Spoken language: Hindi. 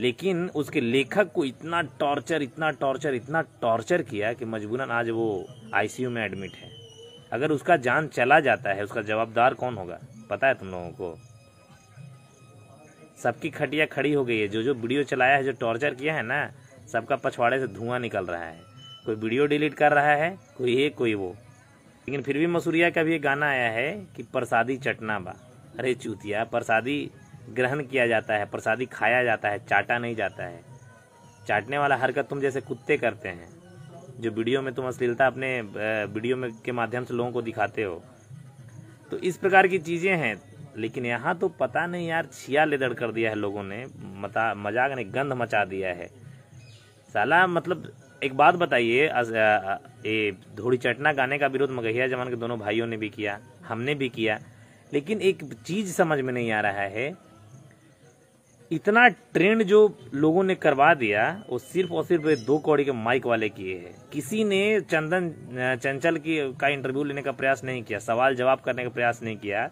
लेकिन उसके लेखक को इतना टॉर्चर इतना टॉर्चर इतना टॉर्चर किया कि मजबूरन आज वो आईसीयू में एडमिट है अगर उसका जान चला जाता है उसका जवाबदार कौन होगा पता है तुम लोगों को सबकी खटिया खड़ी हो गई है जो जो वीडियो चलाया है जो टॉर्चर किया है ना सबका पछवाड़े से धुआं निकल रहा है कोई वीडियो डिलीट कर रहा है कोई ये कोई वो लेकिन फिर भी मसूरिया का भी एक गाना आया है कि प्रसादी चटना बा अरे चूतिया प्रसादी ग्रहण किया जाता है प्रसादी खाया जाता है चाटा नहीं जाता है चाटने वाला हरकत तुम जैसे कुत्ते करते हैं जो वीडियो में तुम अश्लीलता अपने वीडियो में के माध्यम से लोगों को दिखाते हो तो इस प्रकार की चीज़ें हैं लेकिन यहाँ तो पता नहीं यार छिया लेदड़ कर दिया है लोगों ने मता मजाक ने गंध मचा दिया है साला मतलब एक बात बताइए ये धोड़ी चटना गाने का विरोध मगहिया जमान के दोनों भाइयों ने भी किया हमने भी किया लेकिन एक चीज़ समझ में नहीं आ रहा है इतना ट्रेंड जो लोगों ने करवा दिया वो सिर्फ और सिर्फ दो कौड़ी के माइक वाले किए हैं किसी ने चंदन चंचल की का इंटरव्यू लेने का प्रयास नहीं किया सवाल जवाब करने का प्रयास नहीं किया